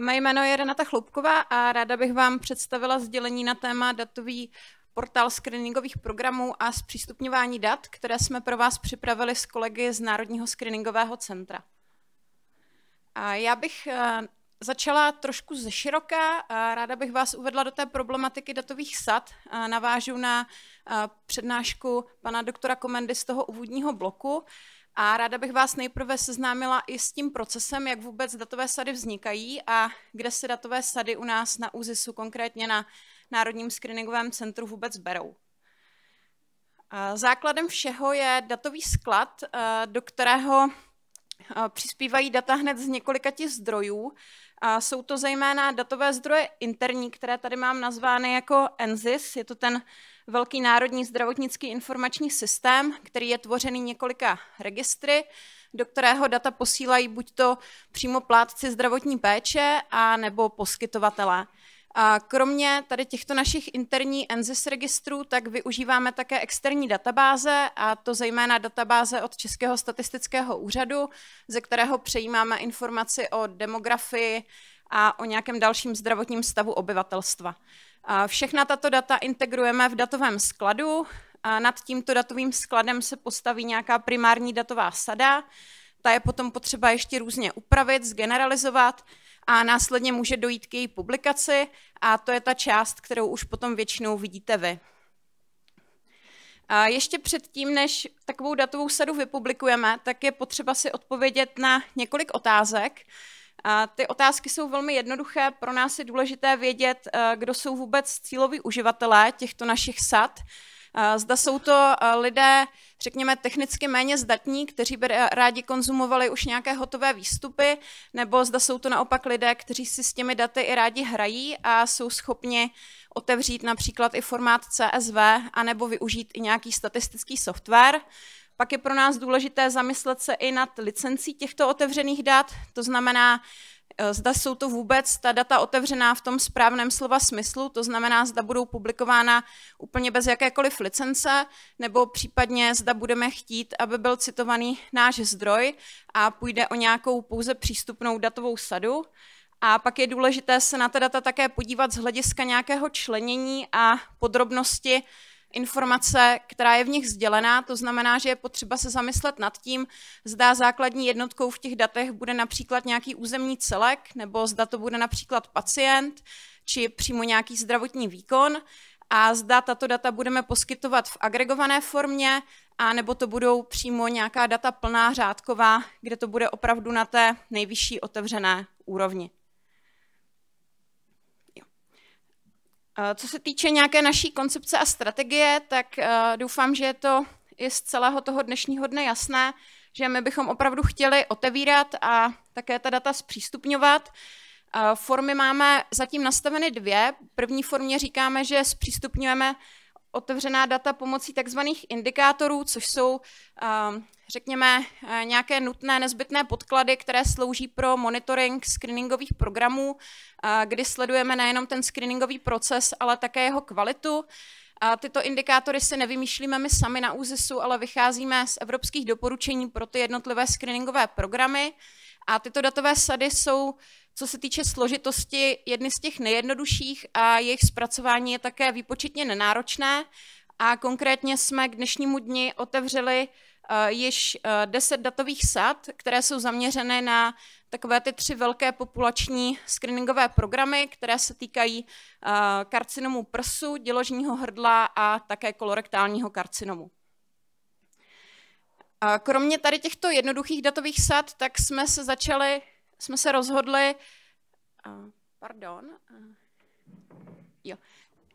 Moje jméno je Renata Chloupková a ráda bych vám představila sdělení na téma datový portál screeningových programů a zpřístupňování dat, které jsme pro vás připravili s kolegy z Národního screeningového centra. A já bych eh, začala trošku ze široka. Ráda bych vás uvedla do té problematiky datových sad. Navážu na eh, přednášku pana doktora Komendy z toho úvodního bloku. A ráda bych vás nejprve seznámila i s tím procesem, jak vůbec datové sady vznikají a kde se datové sady u nás na ÚZISu, konkrétně na Národním screeningovém centru, vůbec berou. Základem všeho je datový sklad, eh, do kterého eh, přispívají data hned z několika těch zdrojů. Jsou to zejména datové zdroje interní, které tady mám nazvány jako NZIS, je to ten velký národní zdravotnický informační systém, který je tvořený několika registry, do kterého data posílají buď to přímo plátci zdravotní péče a nebo poskytovatele. A kromě tady těchto našich interní NZIS registrů, tak využíváme také externí databáze, a to zejména databáze od Českého statistického úřadu, ze kterého přejímáme informaci o demografii a o nějakém dalším zdravotním stavu obyvatelstva. Všechna tato data integrujeme v datovém skladu. A nad tímto datovým skladem se postaví nějaká primární datová sada. Ta je potom potřeba ještě různě upravit, zgeneralizovat a následně může dojít k její publikaci a to je ta část, kterou už potom většinou vidíte vy. A ještě předtím, než takovou datovou sadu vypublikujeme, tak je potřeba si odpovědět na několik otázek, a ty otázky jsou velmi jednoduché. Pro nás je důležité vědět, eh, kdo jsou vůbec cíloví uživatelé těchto našich sad. Eh, zda jsou to eh, lidé, řekněme, technicky méně zdatní, kteří by rádi konzumovali už nějaké hotové výstupy, nebo zda jsou to naopak lidé, kteří si s těmi daty i rádi hrají a jsou schopni otevřít například i formát CSV, anebo využít i nějaký statistický software. Pak je pro nás důležité zamyslet se i nad licencí těchto otevřených dat, to znamená, eh, zda jsou to vůbec ta data otevřená v tom správném slova smyslu, to znamená, zda budou publikována úplně bez jakékoliv licence, nebo případně zda budeme chtít, aby byl citovaný náš zdroj a půjde o nějakou pouze přístupnou datovou sadu. A pak je důležité se na ta data také podívat z hlediska nějakého členění a podrobnosti informace, která je v nich sdělená. To znamená, že je potřeba se zamyslet nad tím, zda základní jednotkou v těch datech bude například nějaký územní celek, nebo zda to bude například pacient, či přímo nějaký zdravotní výkon a zda tato data budeme poskytovat v agregované formě, a nebo to budou přímo nějaká data plná řádková, kde to bude opravdu na té nejvyšší otevřené úrovni. Eh, co se týče nějaké naší koncepce a strategie, tak eh, doufám, že je to i z celého toho dnešního dne jasné, že my bychom opravdu chtěli otevírat a také ta data zpřístupňovat. Eh, formy máme zatím nastaveny dvě. První formě říkáme, že zpřístupňujeme otevřená data pomocí takzvaných indikátorů, což jsou, ehm, řekněme, eh, nějaké nutné nezbytné podklady, které slouží pro monitoring screeningových programů, eh, kdy sledujeme nejenom ten screeningový proces, ale také jeho kvalitu. A tyto indikátory si nevymýšlíme my sami na ÚZISu, ale vycházíme z evropských doporučení pro ty jednotlivé screeningové programy. A tyto datové sady jsou, co se týče složitosti, jedny z těch nejjednodušších a jejich zpracování je také výpočetně nenáročné. A konkrétně jsme k dnešnímu dni otevřeli eh, již 10 eh, datových sad, které jsou zaměřené na takové ty tři velké populační screeningové programy, které se týkají eh, karcinomu prsu, děložního hrdla a také kolorektálního karcinomu. A kromě tady těchto jednoduchých datových sad, tak jsme se začali, jsme se rozhodli, pardon, jo,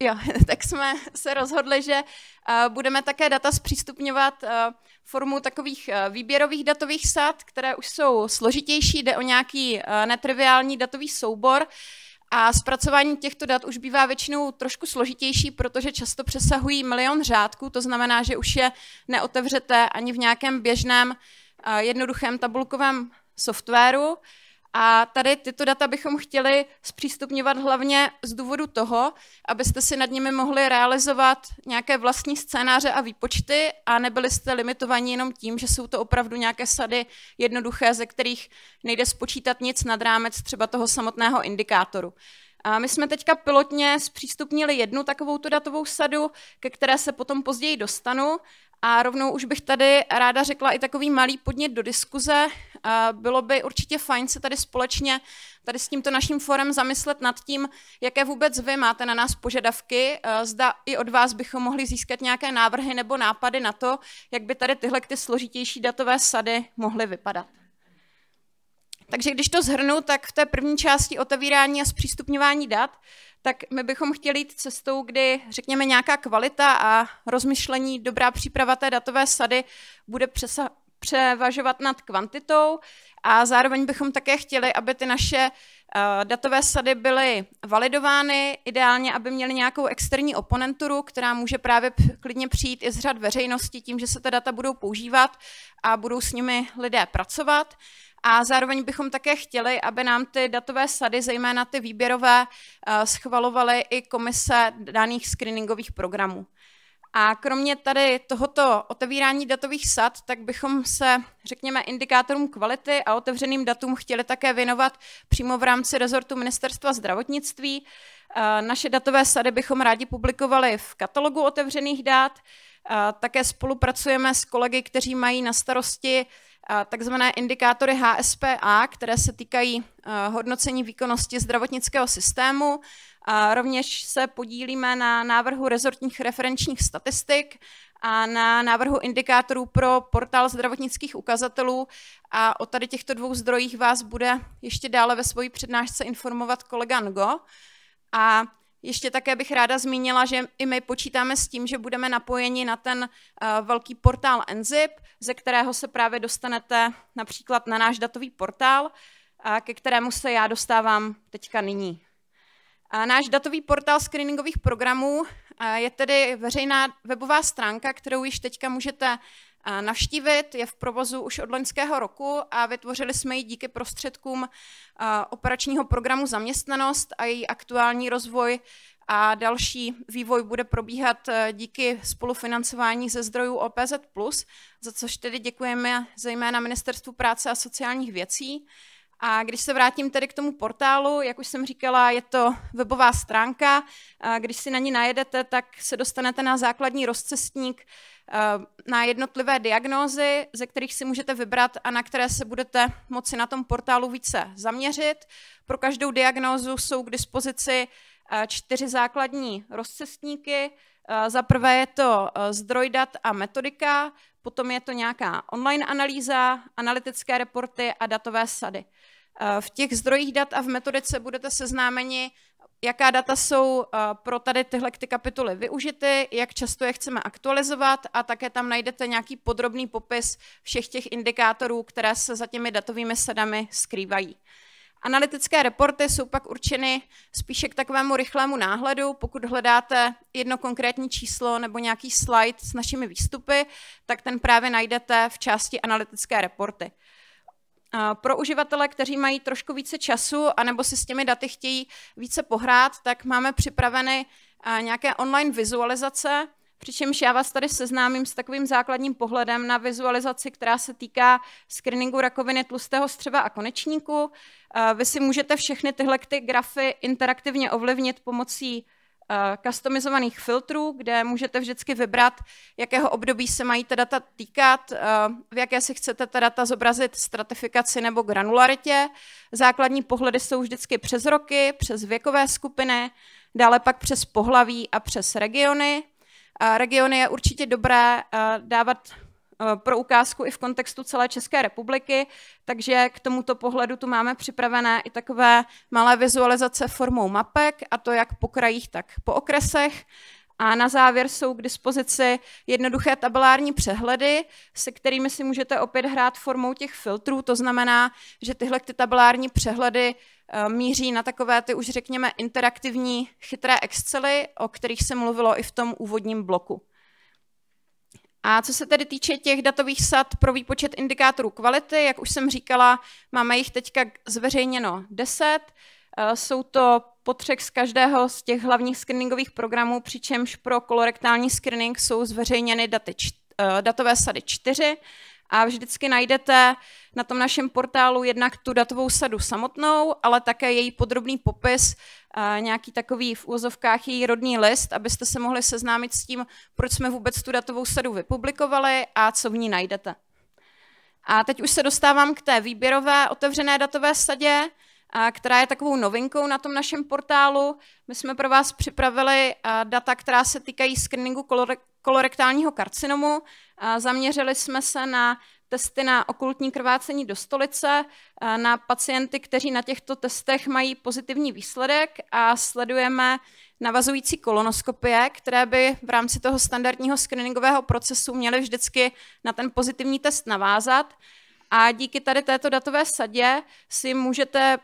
Jo, tak jsme se rozhodli, že budeme také data zpřístupňovat formu takových výběrových datových sad, které už jsou složitější, jde o nějaký netriviální datový soubor, a zpracování těchto dat už bývá většinou trošku složitější, protože často přesahují milion řádků, to znamená, že už je neotevřete ani v nějakém běžném eh, jednoduchém tabulkovém softwaru. A tady tyto data bychom chtěli zpřístupňovat hlavně z důvodu toho, abyste si nad nimi mohli realizovat nějaké vlastní scénáře a výpočty a nebyli jste limitovaní jenom tím, že jsou to opravdu nějaké sady jednoduché, ze kterých nejde spočítat nic nad rámec třeba toho samotného indikátoru. A my jsme teďka pilotně zpřístupnili jednu takovou tu datovou sadu, ke které se potom později dostanu. A rovnou už bych tady ráda řekla i takový malý podnět do diskuze, bylo by určitě fajn se tady společně tady s tímto naším forem zamyslet nad tím, jaké vůbec vy máte na nás požadavky, eh, zda i od vás bychom mohli získat nějaké návrhy nebo nápady na to, jak by tady tyhle ty složitější datové sady mohly vypadat. Takže když to zhrnu, tak v té první části otevírání a zpřístupňování dat, tak my bychom chtěli jít cestou, kdy řekněme nějaká kvalita a rozmyšlení, dobrá příprava té datové sady bude převažovat nad kvantitou a zároveň bychom také chtěli, aby ty naše eh, datové sady byly validovány, ideálně, aby měly nějakou externí oponenturu, která může právě klidně přijít i z řad veřejnosti tím, že se ta data budou používat a budou s nimi lidé pracovat. A zároveň bychom také chtěli, aby nám ty datové sady, zejména ty výběrové, eh, schvalovaly i komise daných screeningových programů. A kromě tady tohoto otevírání datových sad, tak bychom se, řekněme, indikátorům kvality a otevřeným datům chtěli také věnovat přímo v rámci rezortu Ministerstva zdravotnictví. E, naše datové sady bychom rádi publikovali v katalogu otevřených dat. E, také spolupracujeme s kolegy, kteří mají na starosti e, takzvané indikátory HSPA, které se týkají hodnocení výkonnosti zdravotnického systému. A rovněž se podílíme na návrhu rezortních referenčních statistik a na návrhu indikátorů pro portál zdravotnických ukazatelů. A o tady těchto dvou zdrojích vás bude ještě dále ve svojí přednášce informovat kolega Ngo. A ještě také bych ráda zmínila, že i my počítáme s tím, že budeme napojeni na ten eh, velký portál Enzip, ze kterého se právě dostanete například na náš datový portál, ke kterému se já dostávám teďka nyní. A náš datový portál screeningových programů je tedy veřejná webová stránka, kterou již teďka můžete navštívit, je v provozu už od loňského roku a vytvořili jsme ji díky prostředkům operačního programu Zaměstnanost a její aktuální rozvoj a další vývoj bude probíhat e, díky spolufinancování ze zdrojů OPZ+, za což tedy děkujeme zejména Ministerstvu práce a sociálních věcí. A když se vrátím tedy k tomu portálu, jak už jsem říkala, je to webová stránka. A když si na ní najedete, tak se dostanete na základní rozcestník eh, na jednotlivé diagnózy, ze kterých si můžete vybrat a na které se budete moci na tom portálu více zaměřit. Pro každou diagnózu jsou k dispozici eh, čtyři základní rozcestníky. Eh, za prvé je to zdroj dat a metodika, potom je to nějaká online analýza, analytické reporty a datové sady. Eh, v těch zdrojích dat a v metodice budete seznámeni, jaká data jsou eh, pro tady tyhle ty kapitoly využity, jak často je chceme aktualizovat a také tam najdete nějaký podrobný popis všech těch indikátorů, které se za těmi datovými sedami skrývají. Analytické reporty jsou pak určeny spíše k takovému rychlému náhledu. Pokud hledáte jedno konkrétní číslo nebo nějaký slide s našimi výstupy, tak ten právě najdete v části analytické reporty. Pro uživatele, kteří mají trošku více času, anebo si s těmi daty chtějí více pohrát, tak máme připraveny nějaké online vizualizace, Přičemž já vás tady seznámím s takovým základním pohledem na vizualizaci, která se týká screeningu rakoviny tlustého střeva a konečníku. Vy si můžete všechny tyhle ty grafy interaktivně ovlivnit pomocí Eh, customizovaných filtrů, kde můžete vždycky vybrat, jakého období se mají ta data týkat, eh, v jaké si chcete ta data zobrazit stratifikaci nebo granularitě. Základní pohledy jsou vždycky přes roky, přes věkové skupiny, dále pak přes pohlaví a přes regiony. Eh, regiony je určitě dobré dávat Eh, pro ukázku i v kontextu celé České republiky, takže k tomuto pohledu tu máme připravené i takové malé vizualizace formou mapek, a to jak po krajích, tak po okresech. A na závěr jsou k dispozici jednoduché tabelární přehledy, se kterými si můžete opět hrát formou těch filtrů. To znamená, že tyhle ty tabelární přehledy eh, míří na takové ty už řekněme interaktivní chytré Excely, o kterých se mluvilo i v tom úvodním bloku. A co se tedy týče těch datových sad pro výpočet indikátorů kvality, jak už jsem říkala, máme jich teďka zveřejněno 10. Eh, jsou to potřek z každého z těch hlavních screeningových programů, přičemž pro kolorektální screening jsou zveřejněny daty, eh, datové sady 4 a vždycky najdete na tom našem portálu jednak tu datovou sadu samotnou, ale také její podrobný popis, nějaký takový v úzovkách její rodný list, abyste se mohli seznámit s tím, proč jsme vůbec tu datovou sadu vypublikovali a co v ní najdete. A teď už se dostávám k té výběrové otevřené datové sadě, která je takovou novinkou na tom našem portálu. My jsme pro vás připravili data, která se týkají screeningu kolorektálního karcinomu. Zaměřili jsme se na testy na okultní krvácení do stolice eh, na pacienty, kteří na těchto testech mají pozitivní výsledek a sledujeme navazující kolonoskopie, které by v rámci toho standardního screeningového procesu měly vždycky na ten pozitivní test navázat. A díky tady této datové sadě si můžete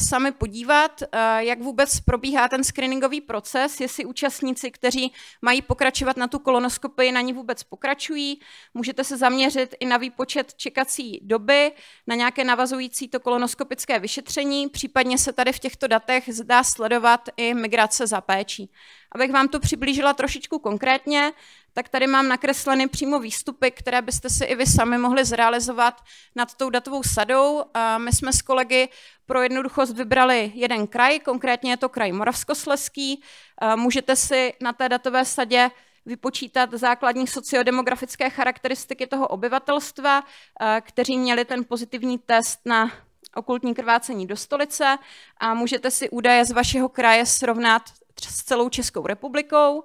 sami podívat, eh, jak vůbec probíhá ten screeningový proces, jestli účastníci, kteří mají pokračovat na tu kolonoskopii, na ní vůbec pokračují. Můžete se zaměřit i na výpočet čekací doby, na nějaké navazující to kolonoskopické vyšetření, případně se tady v těchto datech zdá sledovat i migrace za péčí. Abych vám to přiblížila trošičku konkrétně, tak tady mám nakresleny přímo výstupy, které byste si i vy sami mohli zrealizovat nad tou datovou sadou. A my jsme s kolegy pro jednoduchost vybrali jeden kraj, konkrétně je to kraj Moravskosleský. A můžete si na té datové sadě vypočítat základní sociodemografické charakteristiky toho obyvatelstva, kteří měli ten pozitivní test na okultní krvácení do stolice a můžete si údaje z vašeho kraje srovnat s celou Českou republikou.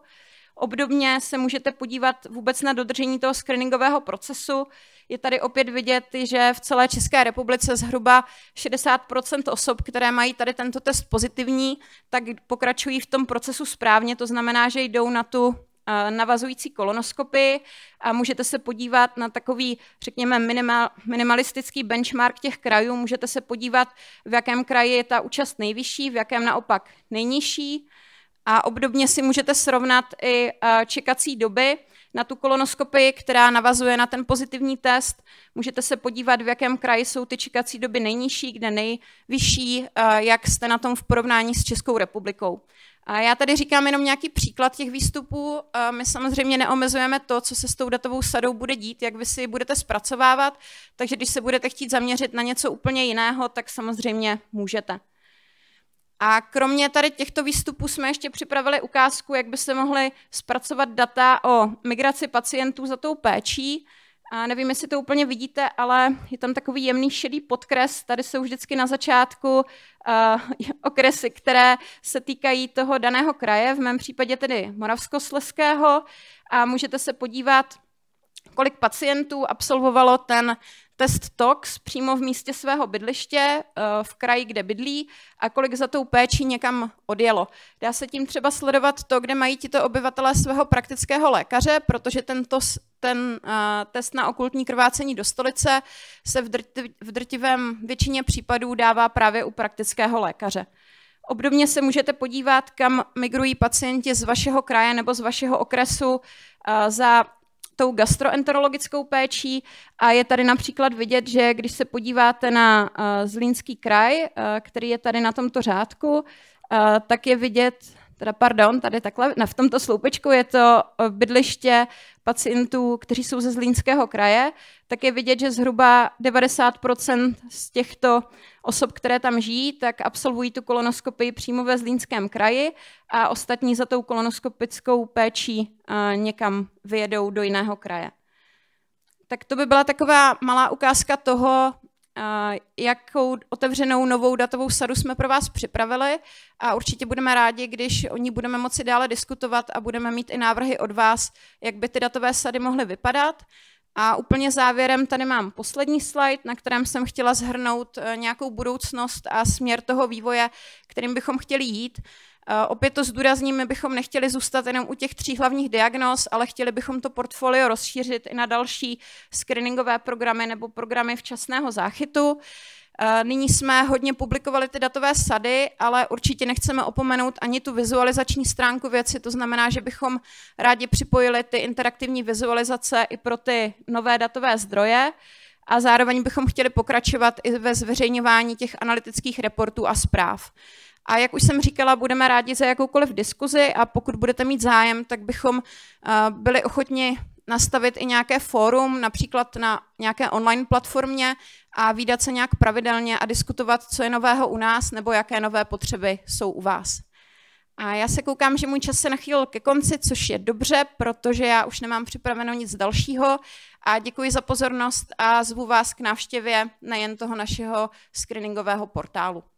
Obdobně se můžete podívat vůbec na dodržení toho screeningového procesu. Je tady opět vidět, že v celé České republice zhruba 60 osob, které mají tady tento test pozitivní, tak pokračují v tom procesu správně, to znamená, že jdou na tu eh, navazující kolonoskopy a můžete se podívat na takový, řekněme, minimal, minimalistický benchmark těch krajů. Můžete se podívat, v jakém kraji je ta účast nejvyšší, v jakém naopak nejnižší. A obdobně si můžete srovnat i eh, čekací doby na tu kolonoskopii, která navazuje na ten pozitivní test. Můžete se podívat, v jakém kraji jsou ty čekací doby nejnižší, kde nejvyšší, eh, jak jste na tom v porovnání s Českou republikou. A já tady říkám jenom nějaký příklad těch výstupů. Eh, my samozřejmě neomezujeme to, co se s tou datovou sadou bude dít, jak vy si ji budete zpracovávat, takže když se budete chtít zaměřit na něco úplně jiného, tak samozřejmě můžete. A kromě tady těchto výstupů jsme ještě připravili ukázku, jak by se mohly zpracovat data o migraci pacientů za tou péčí. A nevím, jestli to úplně vidíte, ale je tam takový jemný šedý podkres. Tady jsou vždycky na začátku uh, okresy, které se týkají toho daného kraje, v mém případě tedy Moravskosleského. A můžete se podívat, kolik pacientů absolvovalo ten test tox přímo v místě svého bydliště, eh, v kraji, kde bydlí a kolik za tou péčí někam odjelo. Dá se tím třeba sledovat to, kde mají tito obyvatelé svého praktického lékaře, protože tento, ten eh, test na okultní krvácení do stolice se v, drti, v drtivém většině případů dává právě u praktického lékaře. Obdobně se můžete podívat, kam migrují pacienti z vašeho kraje nebo z vašeho okresu eh, za tou gastroenterologickou péčí a je tady například vidět, že když se podíváte na uh, Zlínský kraj, uh, který je tady na tomto řádku, uh, tak je vidět, teda pardon, tady takhle, na, v tomto sloupečku je to eh, bydliště pacientů, kteří jsou ze Zlínského kraje, tak je vidět, že zhruba 90% z těchto osob, které tam žijí, tak absolvují tu kolonoskopii přímo ve Zlínském kraji a ostatní za tou kolonoskopickou péčí eh, někam vyjedou do jiného kraje. Tak to by byla taková malá ukázka toho, jakou otevřenou novou datovou sadu jsme pro vás připravili a určitě budeme rádi, když o ní budeme moci dále diskutovat a budeme mít i návrhy od vás, jak by ty datové sady mohly vypadat. A úplně závěrem tady mám poslední slide, na kterém jsem chtěla zhrnout eh, nějakou budoucnost a směr toho vývoje, kterým bychom chtěli jít. Eh, opět to zdůrazním, my bychom nechtěli zůstat jenom u těch tří hlavních diagnóz, ale chtěli bychom to portfolio rozšířit i na další screeningové programy nebo programy včasného záchytu. Eh, nyní jsme hodně publikovali ty datové sady, ale určitě nechceme opomenout ani tu vizualizační stránku věci, to znamená, že bychom rádi připojili ty interaktivní vizualizace i pro ty nové datové zdroje a zároveň bychom chtěli pokračovat i ve zveřejňování těch analytických reportů a zpráv. A jak už jsem říkala, budeme rádi za jakoukoliv diskuzi a pokud budete mít zájem, tak bychom eh, byli ochotni nastavit i nějaké fórum, například na nějaké online platformě a výdat se nějak pravidelně a diskutovat, co je nového u nás nebo jaké nové potřeby jsou u vás. A já se koukám, že můj čas se nachýlil ke konci, což je dobře, protože já už nemám připraveno nic dalšího. A děkuji za pozornost a zvu vás k návštěvě nejen toho našeho screeningového portálu.